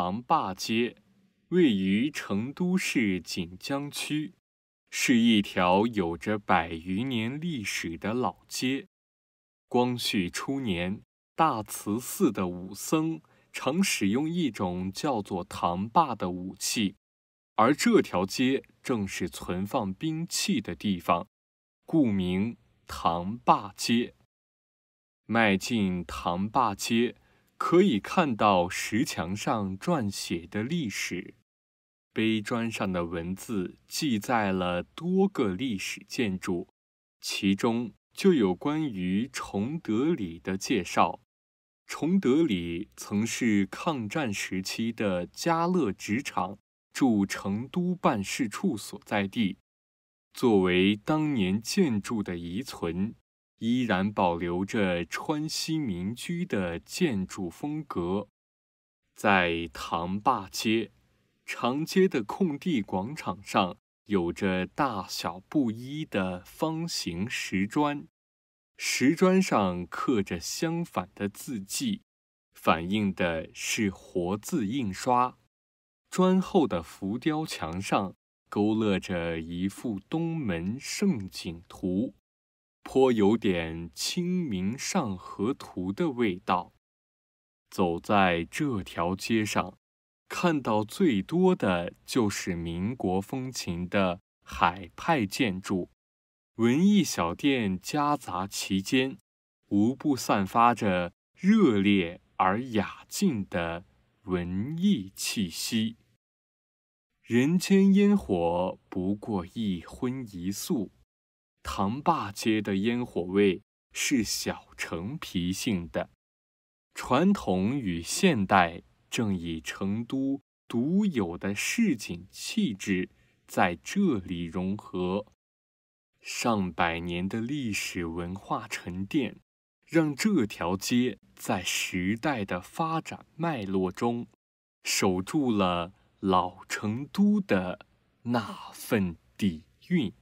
塘坝街位于成都市锦江区，是一条有着百余年历史的老街。光绪初年，大慈寺的武僧常使用一种叫做“唐坝”的武器，而这条街正是存放兵器的地方，故名唐坝街。迈进唐坝街。可以看到石墙上撰写的历史碑砖上的文字，记载了多个历史建筑，其中就有关于崇德里的介绍。崇德里曾是抗战时期的嘉乐纸厂驻成都办事处所在地，作为当年建筑的遗存。依然保留着川西民居的建筑风格，在唐坝街长街的空地广场上，有着大小不一的方形石砖，石砖上刻着相反的字迹，反映的是活字印刷。砖后的浮雕墙上勾勒着一幅东门胜景图。颇有点《清明上河图》的味道。走在这条街上，看到最多的就是民国风情的海派建筑，文艺小店夹杂其间，无不散发着热烈而雅静的文艺气息。人间烟火不过一荤一素。唐坝街的烟火味是小城脾性的，传统与现代正以成都独有的市井气质在这里融合。上百年的历史文化沉淀，让这条街在时代的发展脉络中，守住了老成都的那份底蕴。